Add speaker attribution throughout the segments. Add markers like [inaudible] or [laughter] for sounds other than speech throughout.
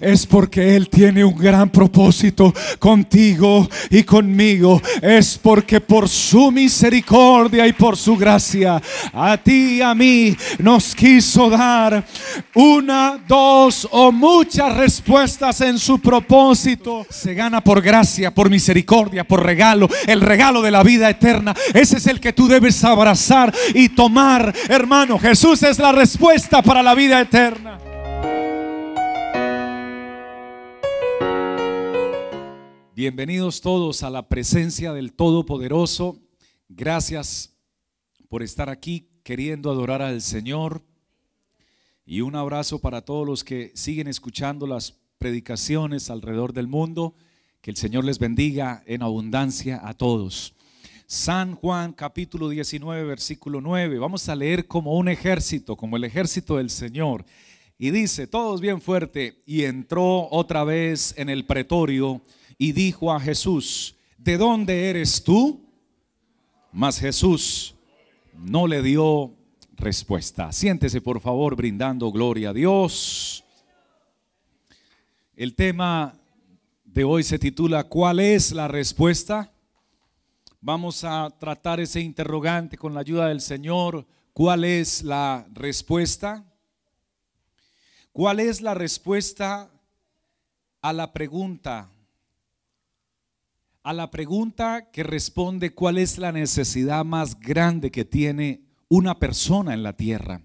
Speaker 1: es porque Él tiene un gran propósito contigo y conmigo. Es porque por su misericordia y por su gracia a ti y a mí nos quiso dar una, dos o muchas respuestas en su propósito. Se gana por gracia, por misericordia, por regalo, el regalo de la vida eterna. Ese es el que tú debes abrazar y tomar. Hermano, Jesús es la respuesta para la vida eterna. Bienvenidos todos a la presencia del Todopoderoso. Gracias por estar aquí queriendo adorar al Señor. Y un abrazo para todos los que siguen escuchando las predicaciones alrededor del mundo. Que el Señor les bendiga en abundancia a todos. San Juan capítulo 19, versículo 9. Vamos a leer como un ejército, como el ejército del Señor. Y dice, todos bien fuerte, y entró otra vez en el pretorio y dijo a Jesús, ¿de dónde eres tú? Mas Jesús no le dio respuesta. Siéntese por favor brindando gloria a Dios. El tema de hoy se titula ¿Cuál es la respuesta? Vamos a tratar ese interrogante con la ayuda del Señor. ¿Cuál es la respuesta? ¿Cuál es la respuesta a la pregunta a la pregunta que responde cuál es la necesidad más grande que tiene una persona en la tierra.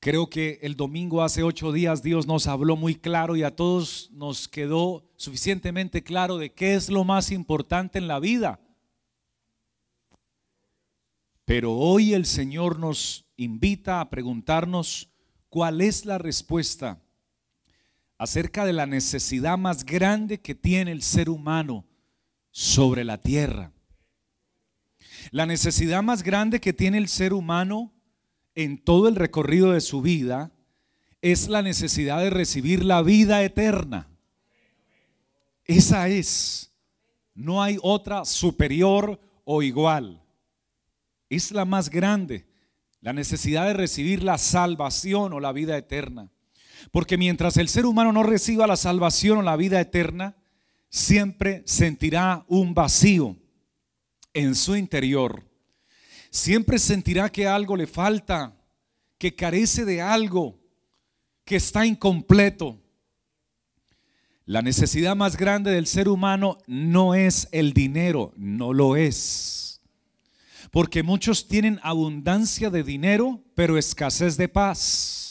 Speaker 1: Creo que el domingo hace ocho días Dios nos habló muy claro y a todos nos quedó suficientemente claro de qué es lo más importante en la vida. Pero hoy el Señor nos invita a preguntarnos cuál es la respuesta acerca de la necesidad más grande que tiene el ser humano sobre la tierra. La necesidad más grande que tiene el ser humano en todo el recorrido de su vida es la necesidad de recibir la vida eterna. Esa es. No hay otra superior o igual. Es la más grande, la necesidad de recibir la salvación o la vida eterna. Porque mientras el ser humano no reciba la salvación o la vida eterna, siempre sentirá un vacío en su interior. Siempre sentirá que algo le falta, que carece de algo, que está incompleto. La necesidad más grande del ser humano no es el dinero, no lo es. Porque muchos tienen abundancia de dinero, pero escasez de paz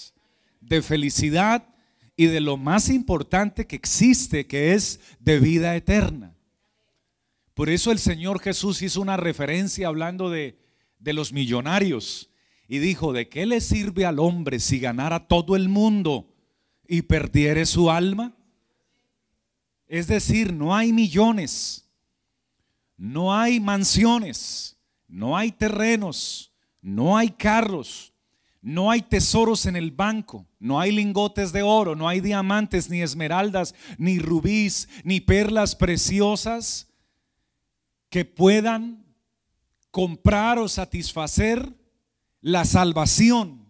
Speaker 1: de felicidad y de lo más importante que existe, que es de vida eterna. Por eso el Señor Jesús hizo una referencia hablando de, los millonarios y dijo, ¿de qué le sirve al hombre si ganara todo el mundo y perdiere su alma? Es decir, no hay millones, no hay mansiones, no hay terrenos, no hay carros, no hay tesoros en el banco, no hay lingotes de oro, no hay diamantes, ni esmeraldas, ni rubíes, ni perlas preciosas que puedan comprar o satisfacer la salvación.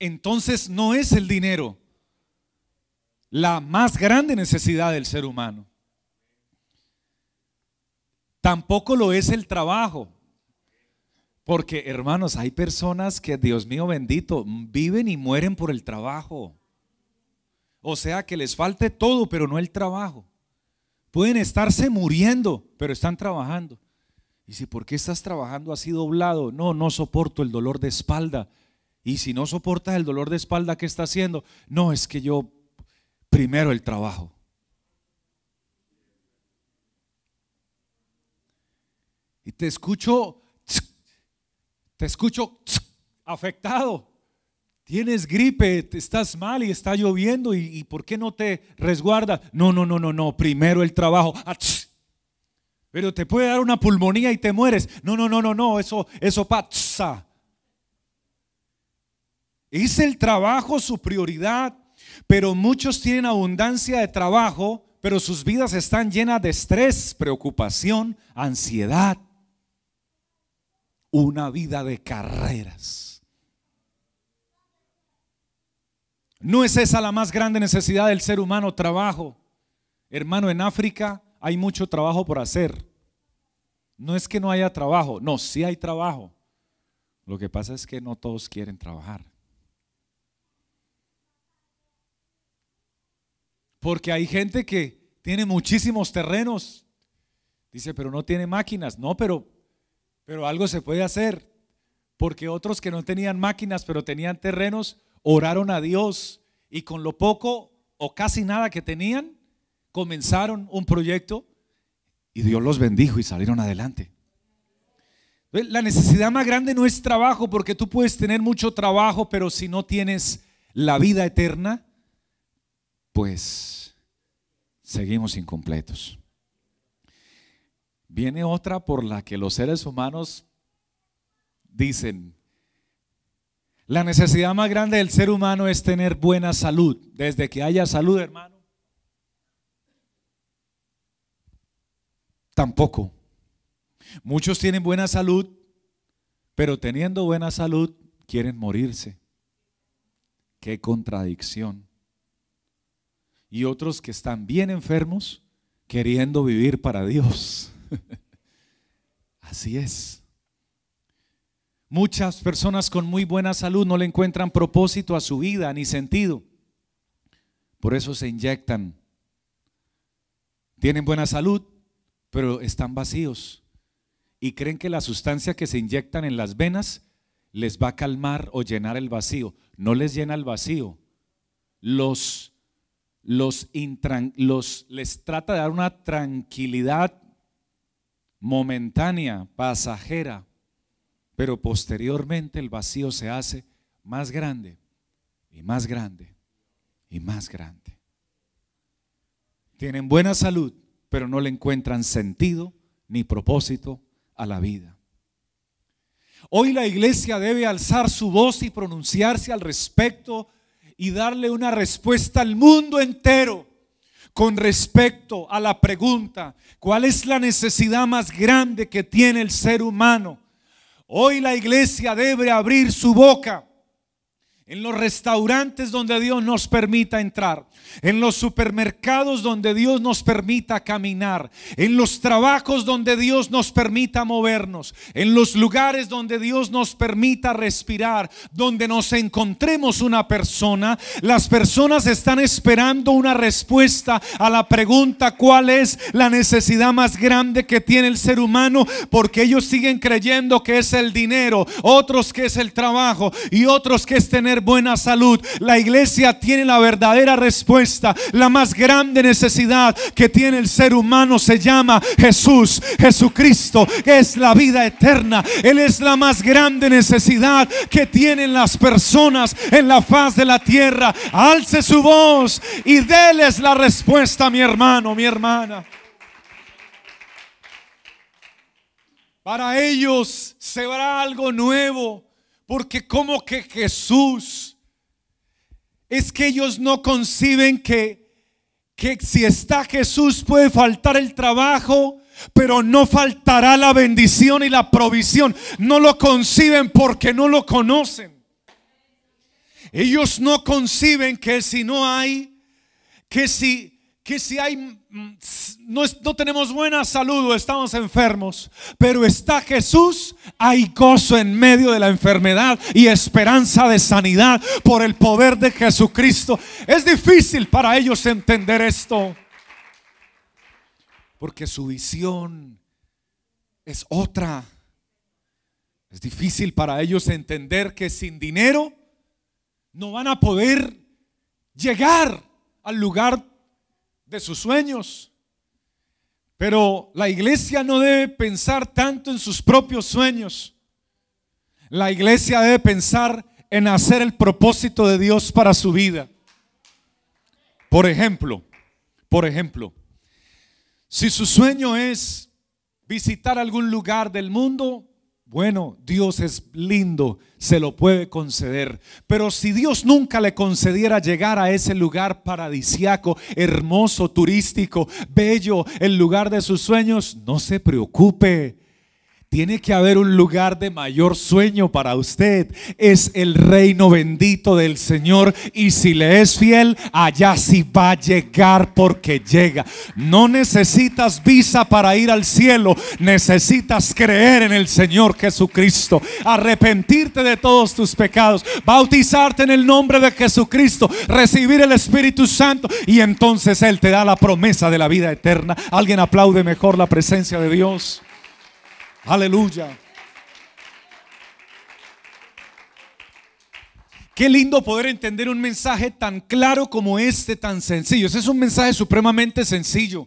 Speaker 1: Entonces no es el dinero la más grande necesidad del ser humano. Tampoco lo es el trabajo. Porque hermanos, hay personas que, Dios mío bendito, viven y mueren por el trabajo. O sea, que les falte todo, pero no el trabajo. Pueden estarse muriendo, pero están trabajando. Y si, ¿por qué estás trabajando así doblado? No, no soporto el dolor de espalda. Y si no soportas el dolor de espalda, ¿qué está haciendo? No, es que yo primero el trabajo. Y te escucho te escucho afectado. Tienes gripe, estás mal y está lloviendo y, ¿por qué no te resguardas? No, no, no, no, no. Primero el trabajo. Ah, pero te puede dar una pulmonía y te mueres. No, no, no, no, no. Eso, eso pasa. Es el trabajo su prioridad, pero muchos tienen abundancia de trabajo, pero sus vidas están llenas de estrés, preocupación, ansiedad una vida de carreras. ¿No es esa la más grande necesidad del ser humano? Trabajo. Hermano, en África hay mucho trabajo por hacer. No es que no haya trabajo, no, sí hay trabajo. Lo que pasa es que no todos quieren trabajar. Porque hay gente que tiene muchísimos terrenos. Dice, pero no tiene máquinas. No, pero pero algo se puede hacer, porque otros que no tenían máquinas, pero tenían terrenos, oraron a Dios y con lo poco o casi nada que tenían, comenzaron un proyecto y Dios los bendijo y salieron adelante. La necesidad más grande no es trabajo, porque tú puedes tener mucho trabajo, pero si no tienes la vida eterna, pues seguimos incompletos viene otra por la que los seres humanos dicen, la necesidad más grande del ser humano es tener buena salud. Desde que haya salud, hermano. Tampoco. Muchos tienen buena salud, pero teniendo buena salud quieren morirse. Qué contradicción. Y otros que están bien enfermos queriendo vivir para Dios. [laughs] Así es. Muchas personas con muy buena salud no le encuentran propósito a su vida ni sentido. Por eso se inyectan. Tienen buena salud, pero están vacíos. Y creen que la sustancia que se inyectan en las venas les va a calmar o llenar el vacío. No les llena el vacío. Los, los les trata de dar una tranquilidad momentánea, pasajera, pero posteriormente el vacío se hace más grande y más grande y más grande. Tienen buena salud, pero no le encuentran sentido ni propósito a la vida. Hoy la iglesia debe alzar su voz y pronunciarse al respecto y darle una respuesta al mundo entero con respecto a la pregunta, ¿cuál es la necesidad más grande que tiene el ser humano? Hoy la iglesia debe abrir su boca en los restaurantes donde Dios nos permita entrar, en los supermercados donde Dios nos permita caminar, en los trabajos donde Dios nos permita movernos, en los lugares donde Dios nos permita respirar, donde nos encontremos una persona, las personas están esperando una respuesta a la pregunta cuál es la necesidad más grande que tiene el ser humano, porque ellos siguen creyendo que es el dinero, otros que es el trabajo y otros que es tener buena salud. La iglesia tiene la verdadera respuesta. La más grande necesidad que tiene el ser humano se llama Jesús. Jesucristo es la vida eterna. Él es la más grande necesidad que tienen las personas en la faz de la tierra. Alce su voz y déles la respuesta, mi hermano, mi hermana. Para ellos Se verá algo nuevo. Porque como que Jesús, es que ellos no conciben que, que si está Jesús puede faltar el trabajo, pero no faltará la bendición y la provisión. No lo conciben porque no lo conocen. Ellos no conciben que si no hay, que si que si hay, mm, no, tenemos buena salud o estamos enfermos, pero está Jesús, hay gozo en medio de la enfermedad y esperanza de sanidad por el poder de Jesucristo. Es difícil para ellos entender esto, porque su visión es otra. Es difícil para ellos entender que sin dinero no van a poder llegar al lugar de sus sueños. Pero la iglesia no debe pensar tanto en sus propios sueños. La iglesia debe pensar en hacer el propósito de Dios para su vida. Por ejemplo, por ejemplo, si su sueño es visitar algún lugar del mundo, bueno, Dios es lindo, se lo puede conceder. Pero si Dios nunca le concediera llegar a ese lugar paradisiaco, hermoso, turístico, bello, el lugar de sus sueños, no se preocupe. Tiene que haber un lugar de mayor sueño para usted. Es el reino bendito del Señor. Y si le es fiel, allá sí va a llegar porque llega. No necesitas visa para ir al cielo. Necesitas creer en el Señor Jesucristo. Arrepentirte de todos tus pecados. Bautizarte en el nombre de Jesucristo. Recibir el Espíritu Santo. Y entonces Él te da la promesa de la vida eterna. Alguien aplaude mejor la presencia de Dios. Aleluya. Qué lindo poder entender un mensaje tan claro como este, tan sencillo. Ese es un mensaje supremamente sencillo.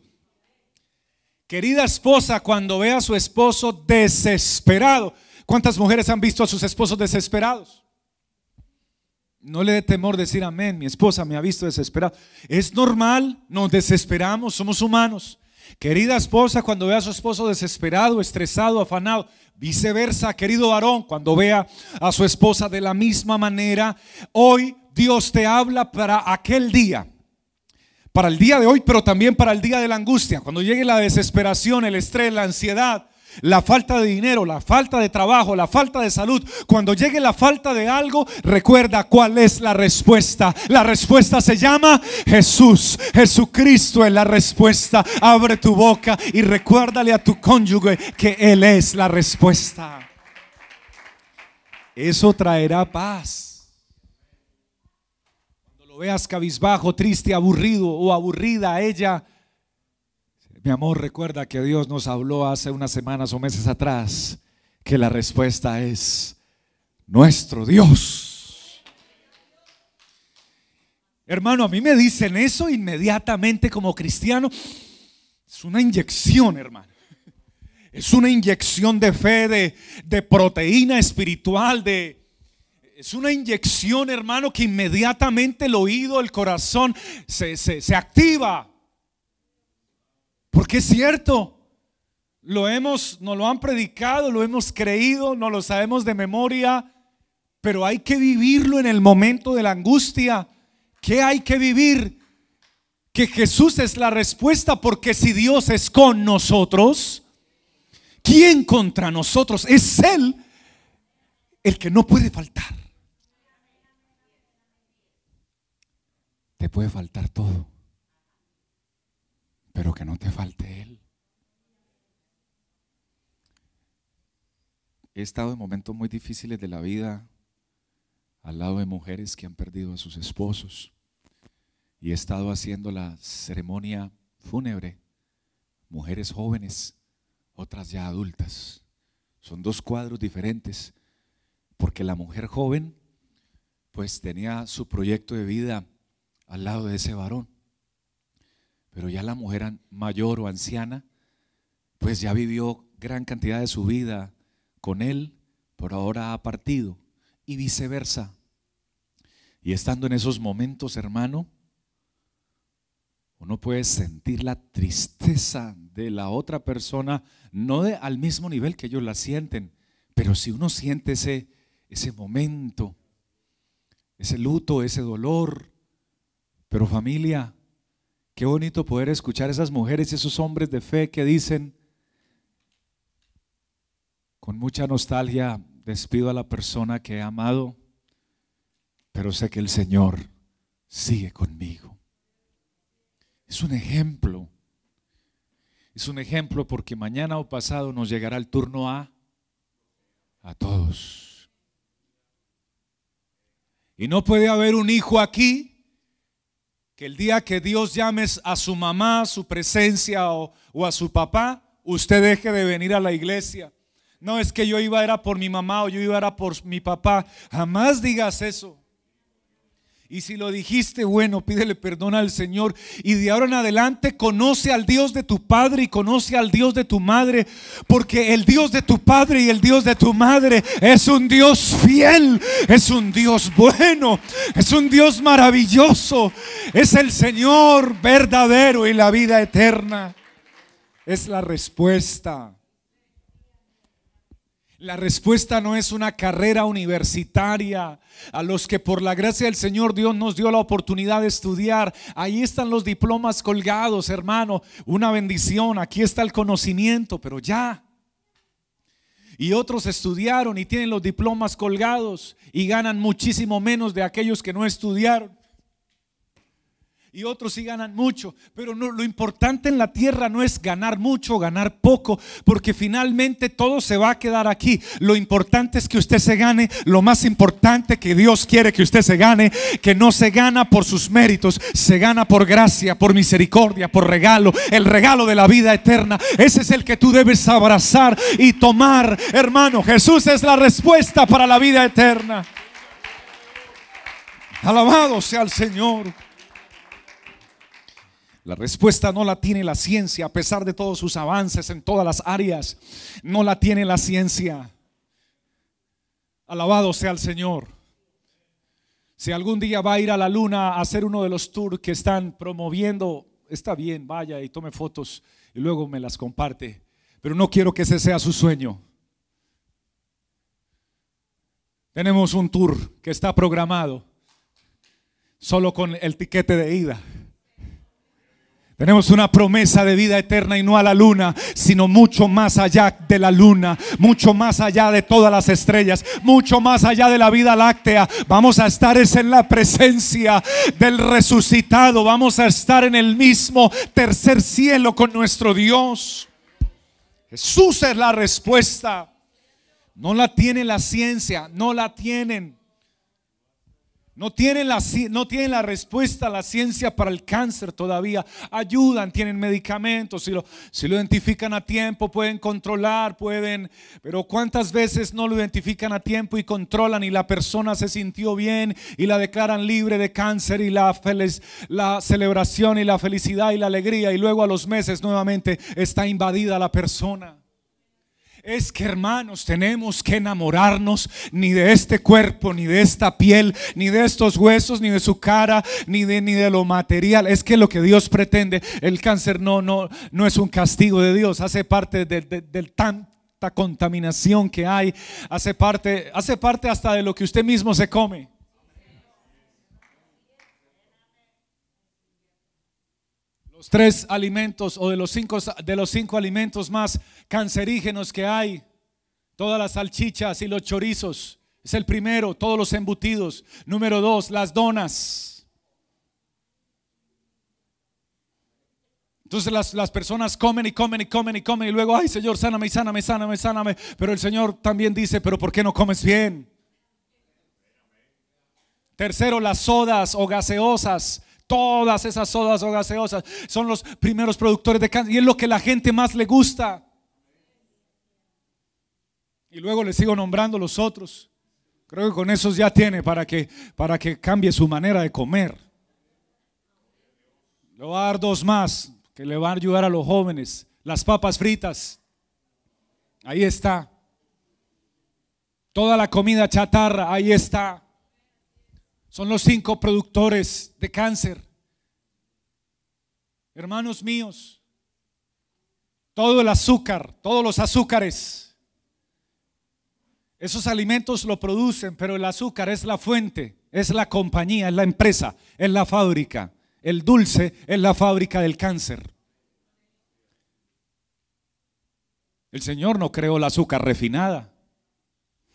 Speaker 1: Querida esposa, cuando ve a su esposo desesperado, ¿cuántas mujeres han visto a sus esposos desesperados? No le dé temor decir amén, mi esposa me ha visto desesperado. Es normal, nos desesperamos, somos humanos. Querida esposa, cuando vea a su esposo desesperado, estresado, afanado, viceversa, querido varón, cuando vea a su esposa de la misma manera, hoy Dios te habla para aquel día para el día de hoy, pero también para el día de la angustia. Cuando llegue la desesperación, el estrés, la ansiedad, la falta de dinero, la falta de trabajo, la falta de salud. Cuando llegue la falta de algo, recuerda cuál es la respuesta. La respuesta se llama Jesús. Jesucristo es la respuesta. Abre tu boca y recuérdale a tu cónyuge que Él es la respuesta. Eso traerá paz. Cuando lo veas cabizbajo, triste, aburrido o aburrida, ella mi amor, recuerda que Dios nos habló hace unas semanas o meses atrás que la respuesta es nuestro Dios. Hermano, a mí me dicen eso inmediatamente como cristiano. Es una inyección, hermano. Es una inyección de fe, de, proteína espiritual, de, es una inyección, hermano, que inmediatamente el oído, el corazón se, se, se activa. Porque es cierto, lo hemos, nos lo han predicado, lo hemos creído, no lo sabemos de memoria, pero hay que vivirlo en el momento de la angustia. ¿Qué hay que vivir? Que Jesús es la respuesta, porque si Dios es con nosotros, ¿quién contra nosotros? Es Él el que no puede faltar. Te puede faltar todo pero que no te falte Él. He estado en momentos muy difíciles de la vida al lado de mujeres que han perdido a sus esposos y he estado haciendo la ceremonia fúnebre, mujeres jóvenes, otras ya adultas. Son dos cuadros diferentes, porque la mujer joven pues tenía su proyecto de vida al lado de ese varón. Pero ya la mujer mayor o anciana, pues ya vivió gran cantidad de su vida con él, por ahora ha partido. Y viceversa. Y estando en esos momentos, hermano, uno puede sentir la tristeza de la otra persona, no de, al mismo nivel que ellos la sienten, pero si uno siente ese, ese momento, ese luto, ese dolor, pero familia, Qué bonito poder escuchar a esas mujeres y esos hombres de fe que dicen con mucha nostalgia, despido a la persona que he amado, pero sé que el Señor sigue conmigo. Es un ejemplo. Es un ejemplo porque mañana o pasado nos llegará el turno a a todos. Y no puede haber un hijo aquí que el día que Dios llames a su mamá, a su presencia o, o, a su papá, usted deje de venir a la iglesia. No es que yo iba era por mi mamá o yo iba era por mi papá. Jamás digas eso. Y si lo dijiste, bueno, pídele perdón al Señor. Y de ahora en adelante conoce al Dios de tu padre y conoce al Dios de tu madre. Porque el Dios de tu padre y el Dios de tu madre es un Dios fiel, es un Dios bueno, es un Dios maravilloso. Es el Señor verdadero y la vida eterna. Es la respuesta. La respuesta no es una carrera universitaria. A los que por la gracia del Señor Dios nos dio la oportunidad de estudiar, ahí están los diplomas colgados, hermano. Una bendición, aquí está el conocimiento, pero ya. Y otros estudiaron y tienen los diplomas colgados y ganan muchísimo menos de aquellos que no estudiaron y otros sí ganan mucho. Pero no, lo importante en la tierra no es ganar mucho o ganar poco, porque finalmente todo se va a quedar aquí. Lo importante es que usted se gane, lo más importante que Dios quiere que usted se gane, que no se gana por sus méritos, se gana por gracia, por misericordia, por regalo, el regalo de la vida eterna. Ese es el que tú debes abrazar y tomar, hermano. Jesús es la respuesta para la vida eterna. Alabado sea el Señor. La respuesta no la tiene la ciencia, a pesar de todos sus avances en todas las áreas. No la tiene la ciencia. Alabado sea el Señor. Si algún día va a ir a la luna a hacer uno de los tours que están promoviendo, está bien, vaya y tome fotos y luego me las comparte. Pero no quiero que ese sea su sueño. Tenemos un tour que está programado solo con el tiquete de ida. Tenemos una promesa de vida eterna y no a la luna, sino mucho más allá de la luna, mucho más allá de todas las estrellas, mucho más allá de la vida láctea. Vamos a estar en la presencia del resucitado, vamos a estar en el mismo tercer cielo con nuestro Dios. Jesús es la respuesta. No la tiene la ciencia, no la tienen no tienen, la, no tienen la respuesta, la ciencia para el cáncer todavía. Ayudan, tienen medicamentos. Si lo, si lo identifican a tiempo, pueden controlar, pueden. Pero ¿cuántas veces no lo identifican a tiempo y controlan y la persona se sintió bien y la declaran libre de cáncer y la, la celebración y la felicidad y la alegría? Y luego a los meses nuevamente está invadida la persona. Es que hermanos, tenemos que enamorarnos ni de este cuerpo, ni de esta piel, ni de estos huesos, ni de su cara, ni de ni de lo material. Es que lo que Dios pretende, el cáncer no no no es un castigo de Dios, hace parte del de, tanta contaminación que hay, hace parte, hace parte hasta de lo que usted mismo se come. tres alimentos o de los cinco, de los cinco alimentos más cancerígenos que hay, todas las salchichas y los chorizos. Es el primero, todos los embutidos. Número dos, las donas. Entonces las, las, personas comen y comen y comen y comen y luego, ay Señor, sáname, sáname, sáname, sáname. Pero el Señor también dice, pero ¿por qué no comes bien? Tercero, las sodas o gaseosas todas esas sodas o gaseosas. Son los primeros productores de cáncer y es lo que la gente más le gusta. Y luego le sigo nombrando los otros. Creo que con esos ya tiene para que, para que cambie su manera de comer. Le voy a dar dos más que le van a ayudar a los jóvenes. Las papas fritas. Ahí está. Toda la comida chatarra, ahí está. Son los cinco productores de cáncer. Hermanos míos, todo el azúcar, todos los azúcares, esos alimentos lo producen, pero el azúcar es la fuente, es la compañía, es la empresa, es la fábrica. El dulce es la fábrica del cáncer. El Señor no creó el azúcar refinada.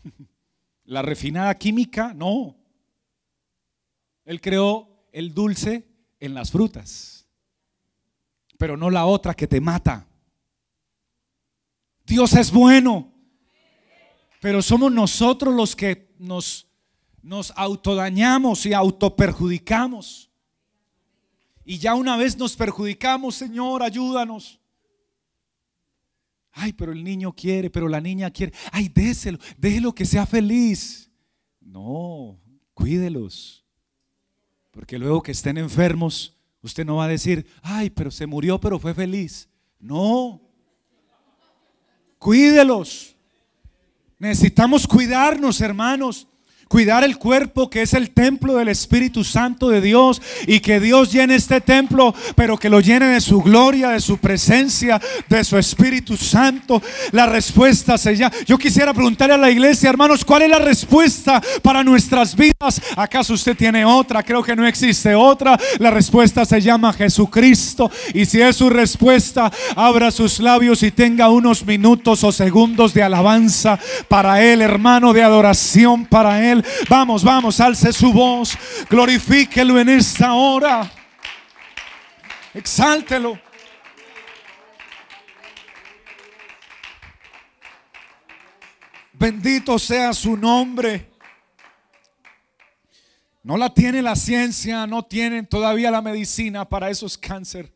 Speaker 1: [laughs] La refinada química, no. Él creó el dulce en las frutas, pero no la otra que te mata. Dios es bueno, pero somos nosotros los que nos, nos autodañamos y autoperjudicamos. Y ya una vez nos perjudicamos, Señor, ayúdanos. Ay, pero el niño quiere, pero la niña quiere. Ay, déselo, déjelo que sea feliz. No, cuídelos. Porque luego que estén enfermos, usted no va a decir, ay, pero se murió, pero fue feliz. No. Cuídelos. Necesitamos cuidarnos, hermanos. Cuidar el cuerpo que es el templo del Espíritu Santo de Dios y que Dios llene este templo, pero que lo llene de su gloria, de su presencia, de su Espíritu Santo. La respuesta se llama. Yo quisiera preguntarle a la iglesia, hermanos, ¿cuál es la respuesta para nuestras vidas? ¿Acaso usted tiene otra? Creo que no existe otra. La respuesta se llama Jesucristo. Y si es su respuesta, abra sus labios y tenga unos minutos o segundos de alabanza para Él, hermano, de adoración para Él Vamos, vamos, alce su voz. Glorifíquelo en esta hora. Exáltelo. Bendito sea su nombre. No la tiene la ciencia, no tienen todavía la medicina para esos cáncer.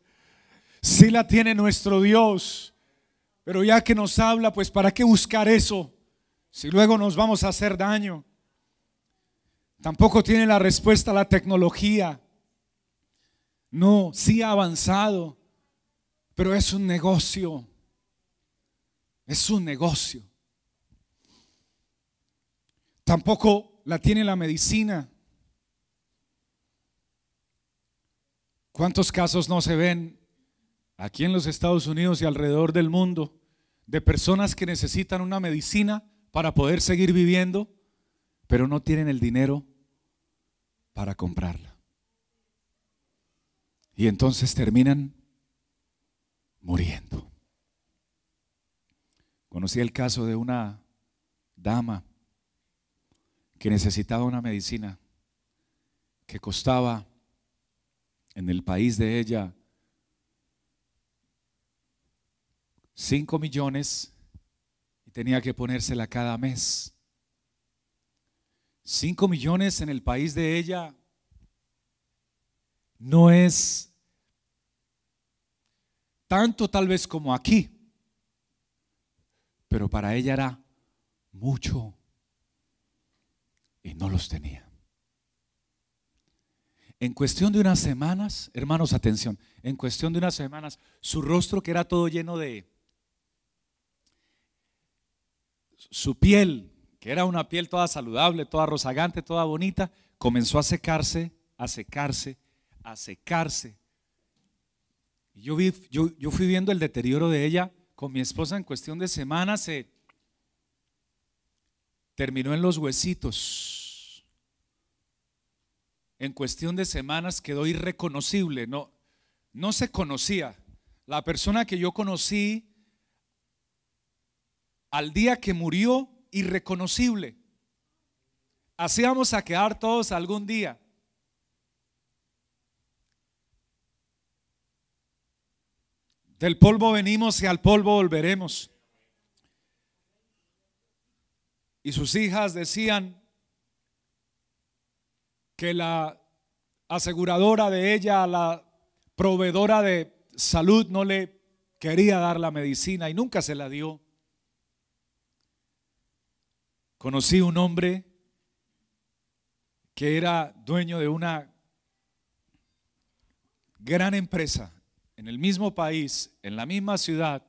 Speaker 1: Sí la tiene nuestro Dios. Pero ya que nos habla, pues ¿para qué buscar eso? Si luego nos vamos a hacer daño. Tampoco tiene la respuesta a la tecnología. No, sí ha avanzado, pero es un negocio. Es un negocio. Tampoco la tiene la medicina. ¿Cuántos casos no se ven aquí en los Estados Unidos y alrededor del mundo de personas que necesitan una medicina para poder seguir viviendo, pero no tienen el dinero para comprarla. Y entonces terminan muriendo. Conocí el caso de una dama que necesitaba una medicina que costaba en el país de ella 5 millones y tenía que ponérsela cada mes. Cinco millones en el país de ella no es tanto tal vez como aquí, pero para ella era mucho y no los tenía. En cuestión de unas semanas, hermanos, atención, en cuestión de unas semanas, su rostro que era todo lleno de... Su piel que era una piel toda saludable, toda rozagante, toda bonita, comenzó a secarse, a secarse, a secarse. yo, vi, yo, fui viendo el deterioro de ella con mi esposa en cuestión de semanas, se terminó en los huesitos. En cuestión de semanas quedó irreconocible, no, no se conocía. La persona que yo conocí al día que murió irreconocible. Así vamos a quedar todos algún día. Del polvo venimos y al polvo volveremos. Y sus hijas decían que la aseguradora de ella, la proveedora de salud, no le quería dar la medicina y nunca se la dio conocí un hombre que era dueño de una gran empresa en el mismo país, en la misma ciudad,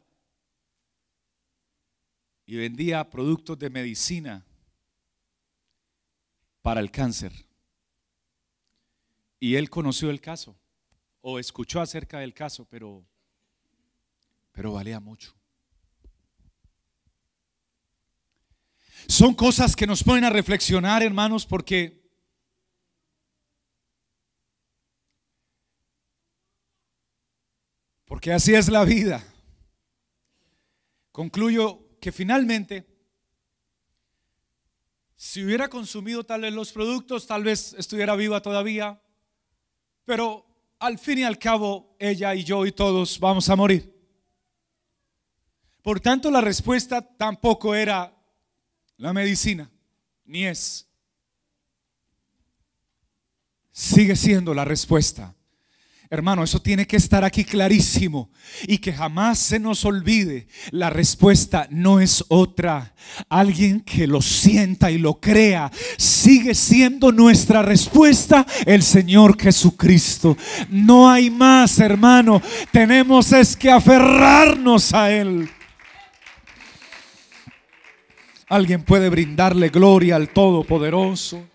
Speaker 1: y vendía productos de medicina para el cáncer. Y él conoció el caso, o escuchó acerca del caso, pero, pero valía mucho. Son cosas que nos ponen a reflexionar, hermanos, porque porque así es la vida. Concluyo que finalmente si hubiera consumido tal vez los productos, tal vez estuviera viva todavía, pero al fin y al cabo ella y yo y todos vamos a morir. Por tanto, la respuesta tampoco era la medicina, ni es. Sigue siendo la respuesta. Hermano, eso tiene que estar aquí clarísimo y que jamás se nos olvide. La respuesta no es otra. Alguien que lo sienta y lo crea sigue siendo nuestra respuesta el Señor Jesucristo. No hay más, hermano. Tenemos es que aferrarnos a Él. Alguien puede brindarle gloria al Todopoderoso.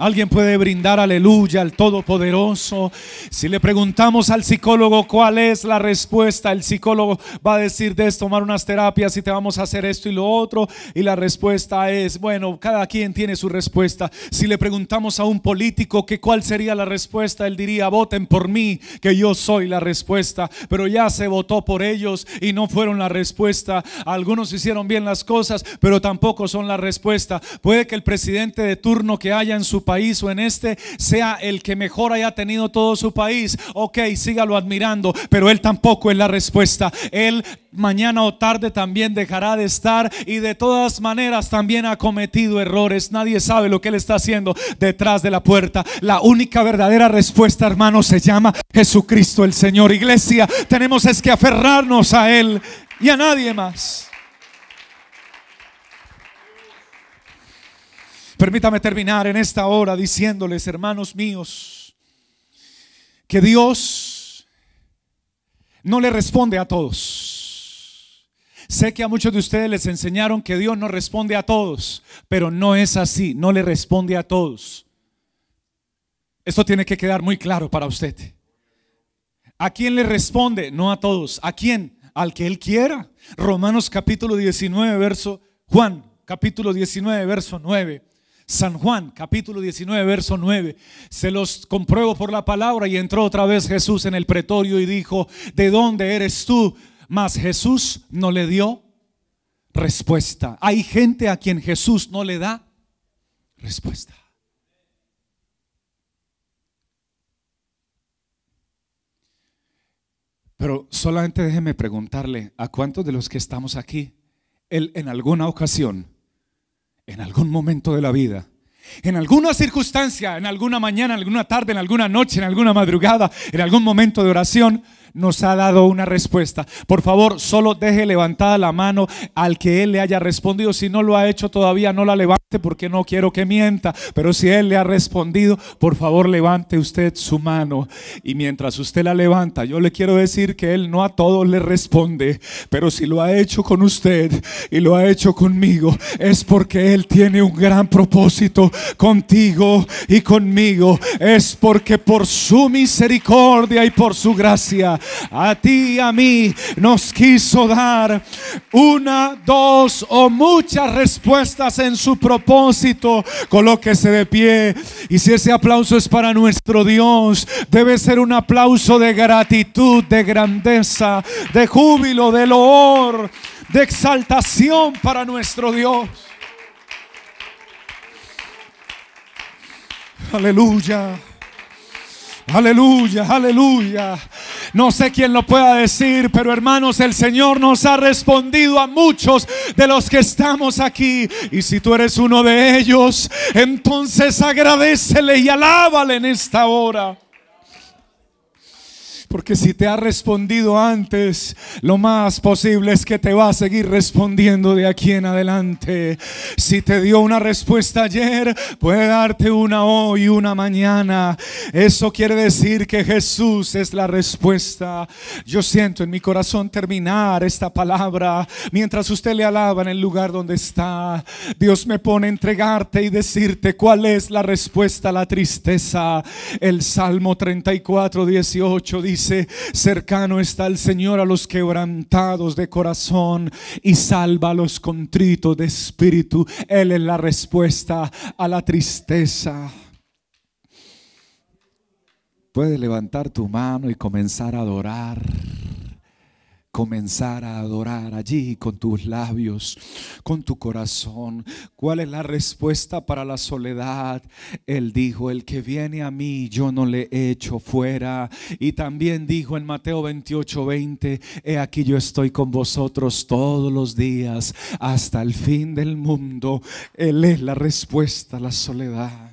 Speaker 1: Alguien puede brindar aleluya al Todopoderoso. Si le preguntamos al psicólogo cuál es la respuesta, el psicólogo va a decir de tomar unas terapias y te vamos a hacer esto y lo otro. Y la respuesta es, bueno, cada quien tiene su respuesta. Si le preguntamos a un político que cuál sería la respuesta, él diría, voten por mí, que yo soy la respuesta. Pero ya se votó por ellos y no fueron la respuesta. Algunos hicieron bien las cosas, pero tampoco son la respuesta. Puede que el presidente de turno que haya en su país o en este sea el que mejor haya tenido todo su país, ok, sígalo admirando, pero él tampoco es la respuesta. Él mañana o tarde también dejará de estar y de todas maneras también ha cometido errores. Nadie sabe lo que él está haciendo detrás de la puerta. La única verdadera respuesta, hermano, se llama Jesucristo el Señor. Iglesia, tenemos es que aferrarnos a él y a nadie más. Permítame terminar en esta hora diciéndoles, hermanos míos, que Dios no le responde a todos. Sé que a muchos de ustedes les enseñaron que Dios no responde a todos, pero no es así, no le responde a todos. Esto tiene que quedar muy claro para usted. ¿A quién le responde? No a todos. ¿A quién? Al que él quiera. Romanos capítulo 19, verso Juan, capítulo 19, verso 9. San Juan, capítulo 19, verso 9. Se los compruebo por la palabra y entró otra vez Jesús en el pretorio y dijo, ¿de dónde eres tú? Mas Jesús no le dio respuesta. Hay gente a quien Jesús no le da respuesta. Pero solamente déjeme preguntarle a cuántos de los que estamos aquí, él en alguna ocasión en algún momento de la vida, en alguna circunstancia, en alguna mañana, en alguna tarde, en alguna noche, en alguna madrugada, en algún momento de oración, nos ha dado una respuesta. Por favor, solo deje levantada la mano al que Él le haya respondido. Si no lo ha hecho todavía, no la levante porque no quiero que mienta. Pero si Él le ha respondido, por favor, levante usted su mano. Y mientras usted la levanta, yo le quiero decir que Él no a todos le responde. Pero si lo ha hecho con usted y lo ha hecho conmigo, es porque Él tiene un gran propósito contigo y conmigo. Es porque por su misericordia y por su gracia a ti y a mí nos quiso dar una, dos o muchas respuestas en su propósito. Colóquese de pie y si ese aplauso es para nuestro Dios, debe ser un aplauso de gratitud, de grandeza, de júbilo, de loor, de exaltación para nuestro Dios. Aleluya. Aleluya, aleluya. No sé quién lo pueda decir, pero hermanos, el Señor nos ha respondido a muchos de los que estamos aquí. Y si tú eres uno de ellos, entonces agradecele y alábale en esta hora. Porque si te ha respondido antes, lo más posible es que te va a seguir respondiendo de aquí en adelante. Si te dio una respuesta ayer, puede darte una hoy, una mañana. Eso quiere decir que Jesús es la respuesta. Yo siento en mi corazón terminar esta palabra mientras usted le alaba en el lugar donde está. Dios me pone a entregarte y decirte cuál es la respuesta a la tristeza. El Salmo 34, 18 dice dice, cercano está el Señor a los quebrantados de corazón y salva a los contritos de espíritu. Él es la respuesta a la tristeza. Puedes levantar tu mano y comenzar a adorar comenzar a adorar allí con tus labios, con tu corazón. ¿Cuál es la respuesta para la soledad? Él dijo, el que viene a mí, yo no le echo fuera. Y también dijo en Mateo 28, 20, he aquí yo estoy con vosotros todos los días hasta el fin del mundo. Él es la respuesta a la soledad.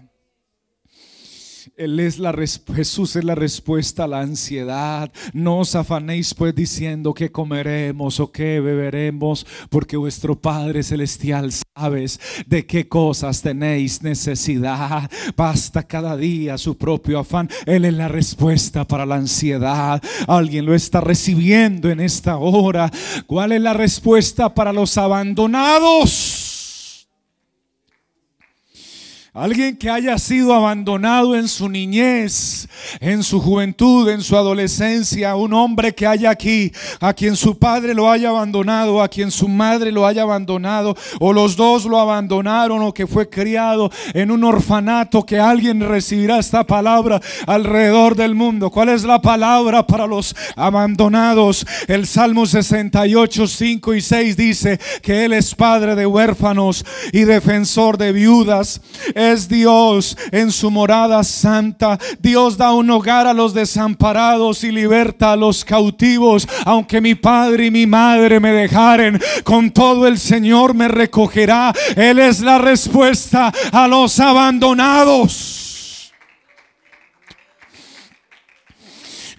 Speaker 1: Él es la Jesús es la respuesta a la ansiedad. No os afanéis pues diciendo que comeremos o que beberemos, porque vuestro Padre Celestial sabes de qué cosas tenéis necesidad. Basta cada día su propio afán. Él es la respuesta para la ansiedad. Alguien lo está recibiendo en esta hora. ¿Cuál es la respuesta para los abandonados? Alguien que haya sido abandonado en su niñez, en su juventud, en su adolescencia, un hombre que haya aquí, a quien su padre lo haya abandonado, a quien su madre lo haya abandonado, o los dos lo abandonaron, o que fue criado en un orfanato, que alguien recibirá esta palabra alrededor del mundo. ¿Cuál es la palabra para los abandonados? El Salmo 68, 5 y 6 dice que Él es padre de huérfanos y defensor de viudas es Dios en su morada santa. Dios da un hogar a los desamparados y liberta a los cautivos. Aunque mi padre y mi madre me dejaren, con todo el Señor me recogerá. Él es la respuesta a los abandonados.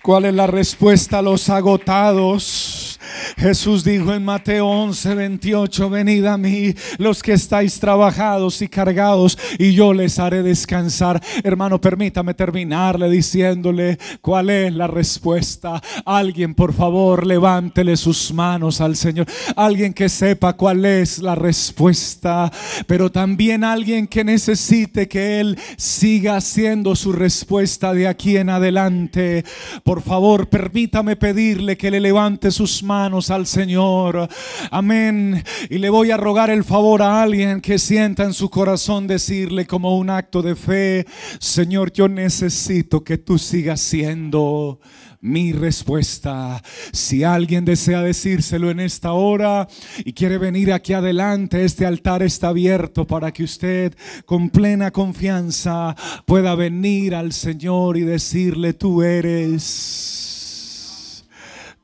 Speaker 1: ¿Cuál es la respuesta a los agotados? Jesús dijo en Mateo 11, 28, venid a mí los que estáis trabajados y cargados y yo les haré descansar. Hermano, permítame terminarle diciéndole cuál es la respuesta. Alguien, por favor, levántele sus manos al Señor. Alguien que sepa cuál es la respuesta, pero también alguien que necesite que Él siga haciendo su respuesta de aquí en adelante. Por favor, permítame pedirle que le levante sus manos al Señor. Amén. Y le voy a rogar el favor a alguien que sienta en su corazón decirle como un acto de fe, Señor, yo necesito que tú sigas siendo mi respuesta. Si alguien desea decírselo en esta hora y quiere venir aquí adelante, este altar está abierto para que usted con plena confianza pueda venir al Señor y decirle, tú eres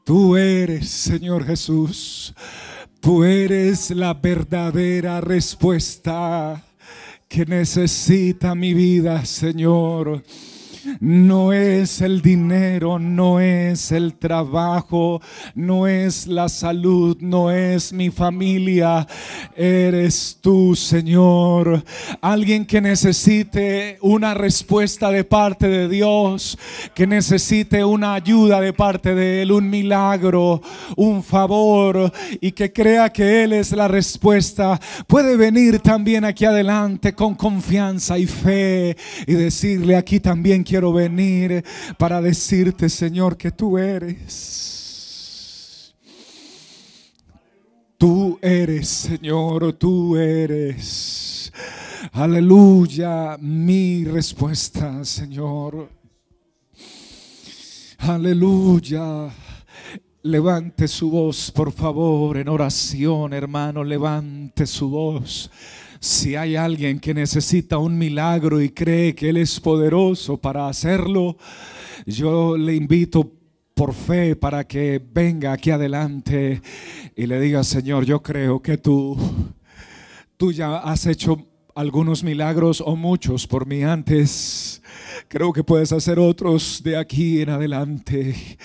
Speaker 1: Tú eres, Señor Jesús, tú eres la verdadera respuesta que necesita mi vida, Señor. No es el dinero, no es el trabajo, no es la salud, no es mi familia. Eres tú, Señor. Alguien que necesite una respuesta de parte de Dios, que necesite una ayuda de parte de Él, un milagro, un favor y que crea que Él es la respuesta, puede venir también aquí adelante con confianza y fe y decirle aquí también que quiero venir para decirte, Señor, que tú eres. Tú eres, Señor, tú eres. Aleluya, mi respuesta, Señor. Aleluya. Levante su voz, por favor, en oración, hermano. Levante su voz. Si hay alguien que necesita un milagro y cree que Él es poderoso para hacerlo, yo le invito por fe para que venga aquí adelante y le diga, Señor, yo creo que tú, tú ya has hecho algunos milagros o muchos por mí antes. Creo que puedes hacer otros de aquí en adelante.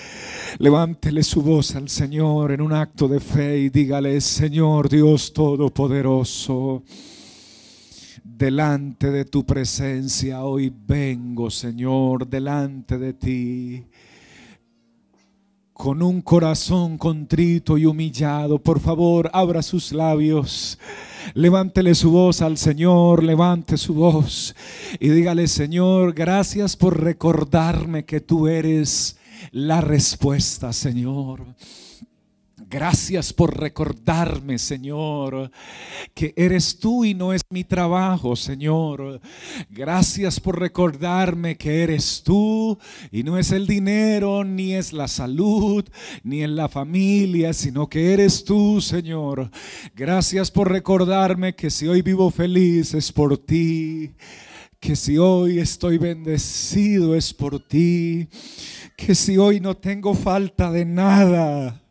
Speaker 1: Levántele su voz al Señor en un acto de fe y dígale, Señor Dios Todopoderoso delante de tu presencia hoy vengo, Señor, delante de ti. Con un corazón contrito y humillado, por favor, abra sus labios, levántele su voz al Señor, levante su voz y dígale, Señor, gracias por recordarme que tú eres la respuesta, Señor. Gracias por recordarme, Señor, que eres tú y no es mi trabajo, Señor. Gracias por recordarme que eres tú y no es el dinero, ni es la salud, ni en la familia, sino que eres tú, Señor. Gracias por recordarme que si hoy vivo feliz es por ti que si hoy estoy bendecido es por ti, que si hoy no tengo falta de nada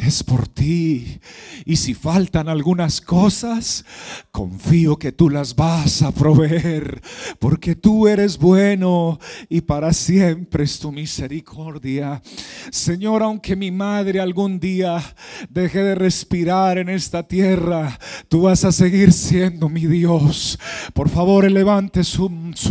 Speaker 1: es por ti. Y si faltan algunas cosas, confío que tú las vas a proveer, porque tú eres bueno y para siempre es tu misericordia. Señor, aunque mi madre algún día deje de respirar en esta tierra, tú vas a seguir siendo mi Dios. Por favor, levante su,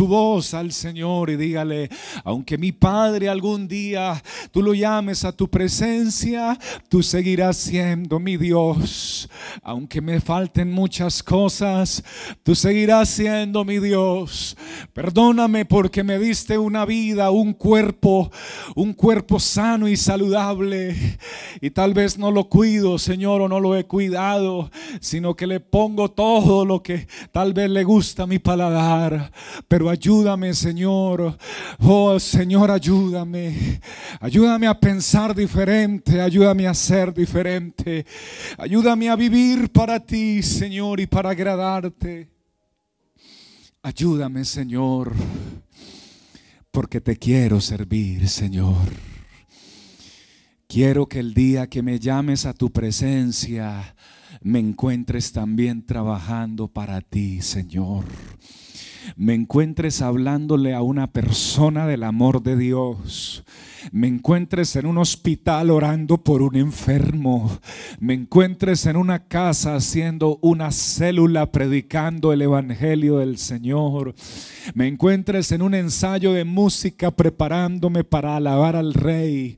Speaker 1: voz al Señor y dígale, aunque mi padre algún día tú lo llames a tu presencia, tú seguirás siendo mi Dios. Aunque me falten muchas cosas, tú seguirás siendo mi Dios. Perdóname porque me diste una vida, un cuerpo, un cuerpo sano y saludable. Y tal vez no lo cuido, Señor, o no lo he cuidado, sino que le pongo todo lo que tal vez le gusta a mi paladar. Pero ayúdame, Señor. Oh, Señor, ayúdame. Ayúdame a pensar diferente. Ayúdame a ser diferente. Ayúdame a vivir para ti, Señor, y para agradarte. Ayúdame, Señor, porque te quiero servir, Señor. Quiero que el día que me llames a tu presencia, me encuentres también trabajando para ti, Señor me encuentres hablándole a una persona del amor de Dios, me encuentres en un hospital orando por un enfermo, me encuentres en una casa haciendo una célula predicando el Evangelio del Señor, me encuentres en un ensayo de música preparándome para alabar al Rey,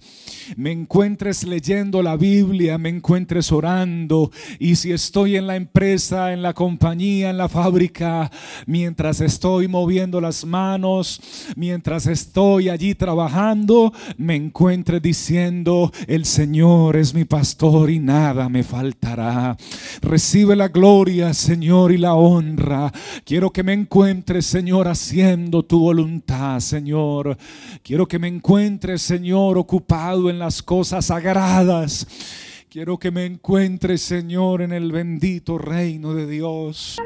Speaker 1: me encuentres leyendo la Biblia, me encuentres orando. Y si estoy en la empresa, en la compañía, en la fábrica, mientras estoy moviendo las manos, mientras estoy allí trabajando, me encuentre diciendo, el Señor es mi pastor y nada me faltará. Recibe la gloria, Señor, y la honra. Quiero que me encuentres, Señor, haciendo tu voluntad, Señor. Quiero que me encuentres, Señor, ocupado en las cosas sagradas. Quiero que me encuentre Señor, en el bendito reino de Dios.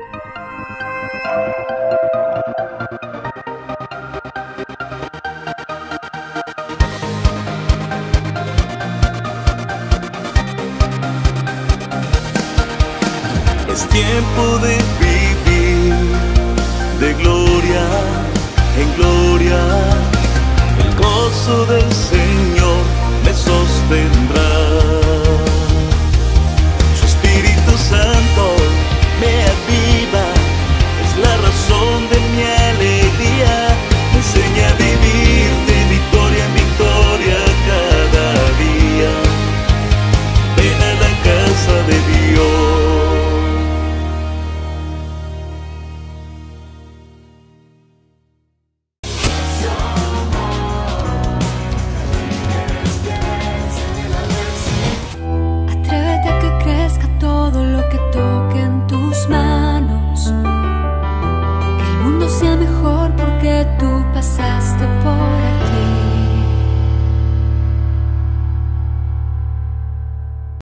Speaker 1: Es tiempo de vivir de gloria en gloria, el gozo del Señor